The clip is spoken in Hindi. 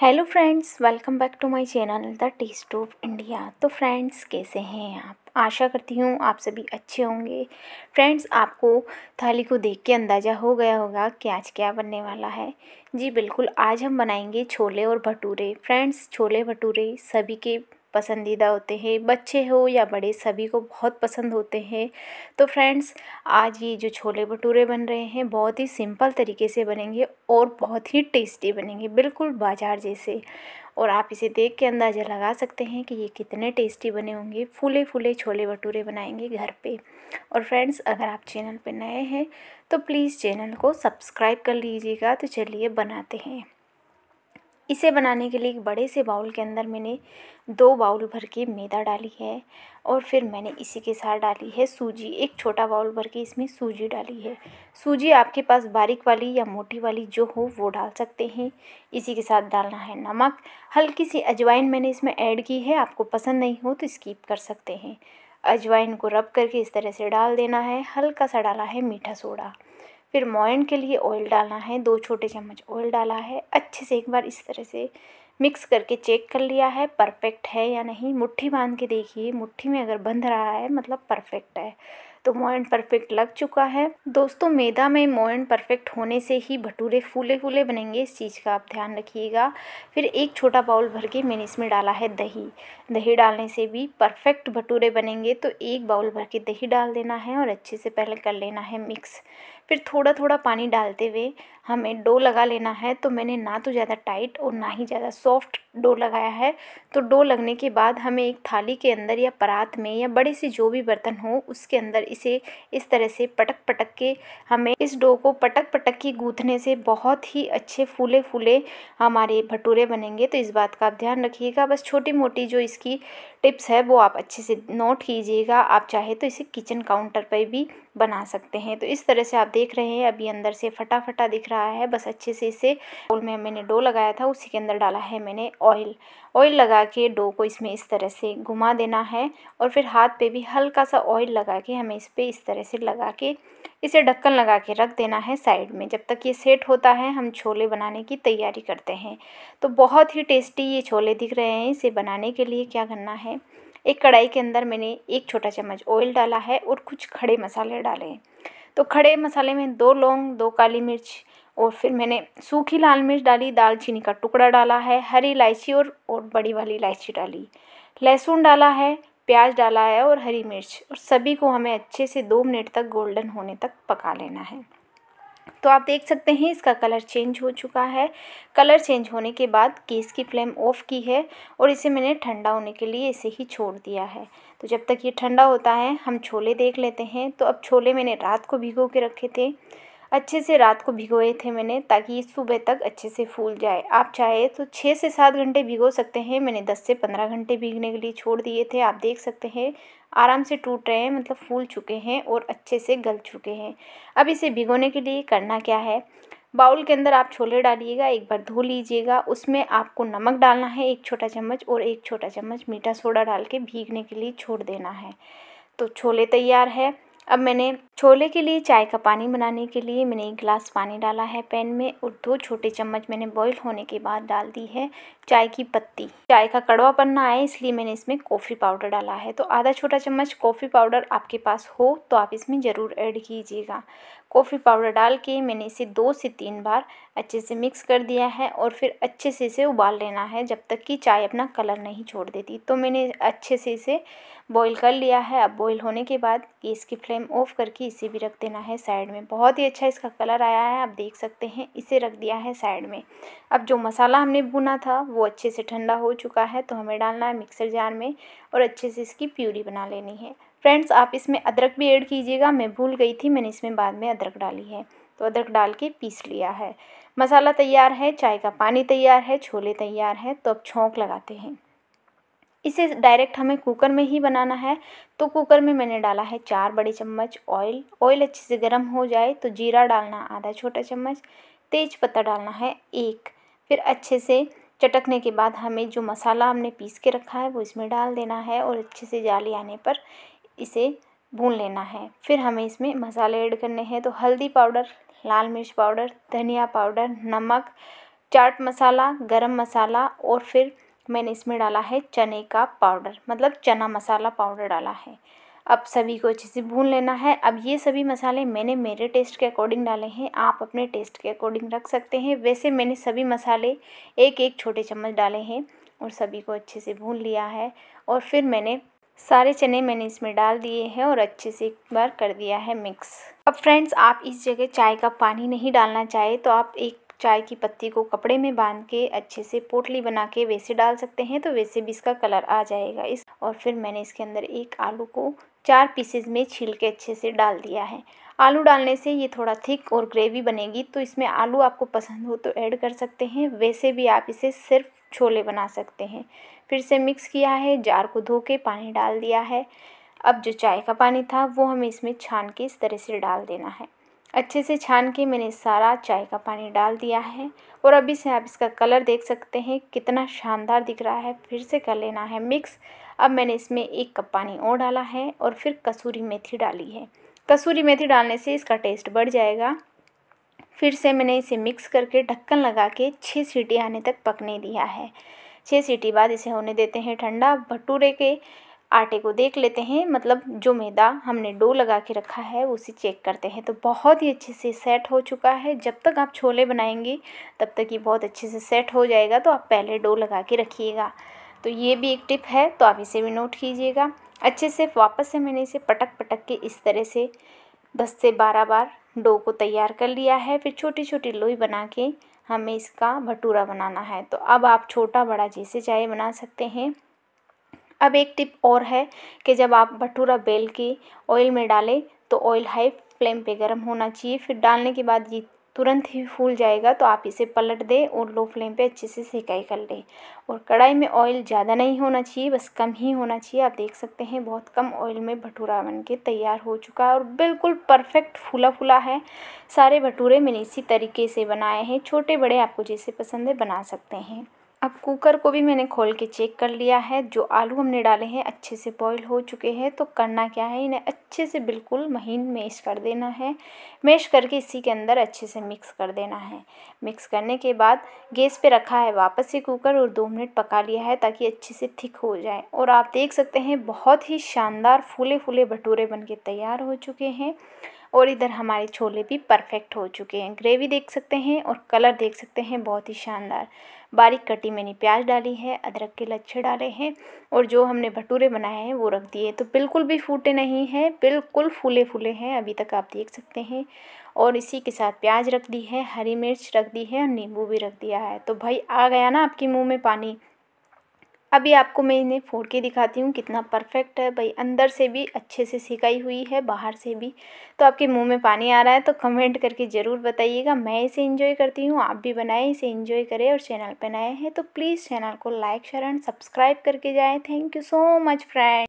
hello friends welcome back to my channel the taste of India तो फ्रेंड्स कैसे हैं आप आशा करती हूँ आप सभी अच्छे होंगे फ्रेंड्स आपको थाली को देख के अंदाज़ा हो गया होगा कि आज क्या बनने वाला है जी बिल्कुल आज हम बनाएंगे छोले और भटूरे फ्रेंड्स छोले भटूरे सभी के पसंदीदा होते हैं बच्चे हो या बड़े सभी को बहुत पसंद होते हैं तो फ्रेंड्स आज ये जो छोले भटूरे बन रहे हैं बहुत ही सिंपल तरीके से बनेंगे और बहुत ही टेस्टी बनेंगे बिल्कुल बाजार जैसे और आप इसे देख के अंदाज़ा लगा सकते हैं कि ये कितने टेस्टी बने होंगे फूले फूले छोले भटूरे बनाएंगे घर पे और फ्रेंड्स अगर आप चैनल पे नए हैं तो प्लीज़ चैनल को सब्सक्राइब कर लीजिएगा तो चलिए बनाते हैं इसे बनाने के लिए एक बड़े से बाउल के अंदर मैंने दो बाउल भर के मैदा डाली है और फिर मैंने इसी के साथ डाली है सूजी एक छोटा बाउल भर के इसमें सूजी डाली है सूजी आपके पास बारीक वाली या मोटी वाली जो हो वो डाल सकते हैं इसी के साथ डालना है नमक हल्की सी अजवाइन मैंने इसमें ऐड की है आपको पसंद नहीं हो तो स्कीप कर सकते हैं अजवाइन को रब करके इस तरह से डाल देना है हल्का सा डाला है मीठा सोडा फिर मोयन के लिए ऑयल डालना है दो छोटे चम्मच ऑयल डाला है अच्छे से एक बार इस तरह से मिक्स करके चेक कर लिया है परफेक्ट है या नहीं मुट्ठी बांध के देखिए मुट्ठी में अगर बंध रहा है मतलब परफेक्ट है तो मोयन परफेक्ट लग चुका है दोस्तों मैदा में मोयन परफेक्ट होने से ही भटूरे फूले फूले बनेंगे इस चीज़ का आप ध्यान रखिएगा फिर एक छोटा बाउल भर के मैंने इसमें डाला है दही दही डालने से भी परफेक्ट भटूरे बनेंगे तो एक बाउल भर के दही डाल देना है और अच्छे से पहले कर लेना है मिक्स फिर थोड़ा थोड़ा पानी डालते हुए हमें डो लगा लेना है तो मैंने ना तो ज़्यादा टाइट और ना ही ज़्यादा सॉफ्ट डो लगाया है तो डो लगने के बाद हमें एक थाली के अंदर या परात में या बड़े से जो भी बर्तन हो उसके अंदर इसे इस तरह से पटक पटक के हमें इस डो को पटक पटक के गूँथने से बहुत ही अच्छे फूले फूले हमारे भटूरे बनेंगे तो इस बात का आप ध्यान रखिएगा बस छोटी मोटी जो इसकी टिप्स है वो आप अच्छे से नोट कीजिएगा आप चाहे तो इसे किचन काउंटर पर भी बना सकते हैं तो इस तरह से आप देख रहे हैं अभी अंदर से फटाफटा दिख रहा है बस अच्छे से इसे डोल में मैंने डो लगाया था उसी के अंदर डाला है मैंने ऑयल ऑयल लगा के डो को इसमें इस तरह से घुमा देना है और फिर हाथ पे भी हल्का सा ऑयल लगा के हमें इस पर इस तरह से लगा के इसे ढक्कन लगा के रख देना है साइड में जब तक ये सेट होता है हम छोले बनाने की तैयारी करते हैं तो बहुत ही टेस्टी ये छोले दिख रहे हैं इसे बनाने के लिए क्या करना है एक कढ़ाई के अंदर मैंने एक छोटा चम्मच ऑयल डाला है और कुछ खड़े मसाले डाले हैं तो खड़े मसाले में दो लौंग दो काली मिर्च और फिर मैंने सूखी लाल मिर्च डाली दालचीनी का टुकड़ा डाला है हरी इलायची और और बड़ी वाली इलायची डाली लहसुन डाला है प्याज डाला है और हरी मिर्च और सभी को हमें अच्छे से दो मिनट तक गोल्डन होने तक पका लेना है तो आप देख सकते हैं इसका कलर चेंज हो चुका है कलर चेंज होने के बाद गैस की फ्लेम ऑफ़ की है और इसे मैंने ठंडा होने के लिए इसे ही छोड़ दिया है तो जब तक ये ठंडा होता है हम छोले देख लेते हैं तो अब छोले मैंने रात को भिगो के रखे थे अच्छे से रात को भिगोए थे मैंने ताकि सुबह तक अच्छे से फूल जाए आप चाहे तो छः से सात घंटे भिगो सकते हैं मैंने दस से पंद्रह घंटे भीगने के लिए छोड़ दिए थे आप देख सकते हैं आराम से टूट रहे हैं मतलब फूल चुके हैं और अच्छे से गल चुके हैं अब इसे भिगोने के लिए करना क्या है बाउल के अंदर आप छोले डालिएगा एक बार धो लीजिएगा उसमें आपको नमक डालना है एक छोटा चम्मच और एक छोटा चम्मच मीठा सोडा डाल के भीगने के लिए छोड़ देना है तो छोले तैयार है अब मैंने छोले के लिए चाय का पानी बनाने के लिए मैंने एक गिलास पानी डाला है पैन में और दो छोटे चम्मच मैंने बॉईल होने के बाद डाल दी है चाय की पत्ती चाय का कड़वा पन्ना आए इसलिए मैंने इसमें कॉफ़ी पाउडर डाला है तो आधा छोटा चम्मच कॉफ़ी पाउडर आपके पास हो तो आप इसमें ज़रूर ऐड कीजिएगा कॉफ़ी पाउडर डाल के मैंने इसे दो से तीन बार अच्छे से मिक्स कर दिया है और फिर अच्छे से इसे उबाल लेना है जब तक कि चाय अपना कलर नहीं छोड़ देती तो मैंने अच्छे से इसे बॉईल कर लिया है अब बॉईल होने के बाद गैस की फ्लेम ऑफ करके इसे भी रख देना है साइड में बहुत ही अच्छा इसका कलर आया है आप देख सकते हैं इसे रख दिया है साइड में अब जो मसाला हमने भुना था वो अच्छे से ठंडा हो चुका है तो हमें डालना है मिक्सर जार में और अच्छे से इसकी प्यूरी बना लेनी है फ्रेंड्स आप इसमें अदरक भी ऐड कीजिएगा मैं भूल गई थी मैंने इसमें बाद में अदरक डाली है तो अदरक डाल के पीस लिया है मसाला तैयार है चाय का पानी तैयार है छोले तैयार है तो अब छोंक लगाते हैं इसे डायरेक्ट हमें कुकर में ही बनाना है तो कुकर में मैंने डाला है चार बड़े चम्मच ऑयल ऑयल अच्छे से गर्म हो जाए तो जीरा डालना आधा छोटा चम्मच तेज पत्ता डालना है एक फिर अच्छे से चटकने के बाद हमें जो मसाला हमने पीस के रखा है वो इसमें डाल देना है और अच्छे से जाली आने पर इसे भून लेना है फिर हमें इसमें मसाले ऐड करने हैं तो हल्दी पाउडर लाल मिर्च पाउडर धनिया पाउडर नमक चाट मसाला गरम मसाला और फिर मैंने इसमें डाला है चने का पाउडर मतलब चना मसाला पाउडर डाला है अब सभी को अच्छे से भून लेना है अब ये सभी मसाले मैंने मेरे टेस्ट के अकॉर्डिंग डाले हैं आप अपने टेस्ट के अकॉर्डिंग रख सकते हैं वैसे मैंने सभी मसाले एक एक छोटे चम्मच डाले हैं और सभी को अच्छे से भून लिया है और फिर मैंने सारे चने मैंने इसमें डाल दिए हैं और अच्छे से एक बार कर दिया है मिक्स अब फ्रेंड्स आप इस जगह चाय का पानी नहीं डालना चाहे तो आप एक चाय की पत्ती को कपड़े में बांध के अच्छे से पोटली बना के वैसे डाल सकते हैं तो वैसे भी इसका कलर आ जाएगा इस और फिर मैंने इसके अंदर एक आलू को चार पीसेज में छील के अच्छे से डाल दिया है आलू डालने से ये थोड़ा थिक और ग्रेवी बनेगी तो इसमें आलू आपको पसंद हो तो ऐड कर सकते हैं वैसे भी आप इसे सिर्फ छोले बना सकते हैं फिर से मिक्स किया है जार को धो के पानी डाल दिया है अब जो चाय का पानी था वो हमें इसमें छान के इस तरह से डाल देना है अच्छे से छान के मैंने सारा चाय का पानी डाल दिया है और अभी से आप इसका कलर देख सकते हैं कितना शानदार दिख रहा है फिर से कर लेना है मिक्स अब मैंने इसमें एक कप पानी और डाला है और फिर कसूरी मेथी डाली है कसूरी मेथी डालने से इसका टेस्ट बढ़ जाएगा फिर से मैंने इसे मिक्स करके ढक्कन लगा के छः सीटी आने तक पकने दिया है छः सीटी बाद इसे होने देते हैं ठंडा भटूरे के आटे को देख लेते हैं मतलब जो मैदा हमने डो लगा के रखा है उसे चेक करते हैं तो बहुत ही अच्छे से सेट हो चुका है जब तक आप छोले बनाएंगे तब तक ये बहुत अच्छे से सेट हो जाएगा तो आप पहले डो लगा के रखिएगा तो ये भी एक टिप है तो आप इसे भी नोट कीजिएगा अच्छे से वापस से मैंने इसे पटक पटक के इस तरह से दस से बारह बार डो को तैयार कर लिया है फिर छोटी छोटी लोई बना के हमें इसका भटूरा बनाना है तो अब आप छोटा बड़ा जैसे चाहे बना सकते हैं अब एक टिप और है कि जब आप भटूरा बेल के ऑयल में डालें तो ऑयल हाई फ्लेम पे गर्म होना चाहिए फिर डालने के बाद ये तुरंत ही फूल जाएगा तो आप इसे पलट दें और लो फ्लेम पे अच्छे से सेकाई कर लें और कढ़ाई में ऑयल ज़्यादा नहीं होना चाहिए बस कम ही होना चाहिए आप देख सकते हैं बहुत कम ऑयल में भटूरा बन के तैयार हो चुका है और बिल्कुल परफेक्ट फूला फूला है सारे भटूरे मैंने इसी तरीके से बनाए हैं छोटे बड़े आपको जैसे पसंद है बना सकते हैं अब कुकर को भी मैंने खोल के चेक कर लिया है जो आलू हमने डाले हैं अच्छे से बॉईल हो चुके हैं तो करना क्या है इन्हें अच्छे से बिल्कुल महीन मेश कर देना है मेश करके इसी के अंदर अच्छे से मिक्स कर देना है मिक्स करने के बाद गैस पे रखा है वापस से कुकर और दो मिनट पका लिया है ताकि अच्छे से थिक हो जाए और आप देख सकते हैं बहुत ही शानदार फूले फूले भटूरे बन के तैयार हो चुके हैं और इधर हमारे छोले भी परफेक्ट हो चुके हैं ग्रेवी देख सकते हैं और कलर देख सकते हैं बहुत ही शानदार बारीक कटी मैंने प्याज डाली है अदरक के लच्छे डाले हैं और जो हमने भटूरे बनाए हैं वो रख दिए तो बिल्कुल भी फूटे नहीं हैं बिल्कुल फूले फूले हैं अभी तक आप देख सकते हैं और इसी के साथ प्याज रख दी है हरी मिर्च रख दी है और नींबू भी रख दिया है तो भाई आ गया ना आपके मुँह में पानी अभी आपको मैं इन्हें फोड़ के दिखाती हूँ कितना परफेक्ट है भाई अंदर से भी अच्छे से सिकाई हुई है बाहर से भी तो आपके मुंह में पानी आ रहा है तो कमेंट करके ज़रूर बताइएगा मैं इसे इन्जॉय करती हूँ आप भी बनाएं इसे इन्जॉय करें और चैनल पर नए हैं तो प्लीज़ चैनल को लाइक शेयर एंड सब्सक्राइब करके जाएँ thank you so much friend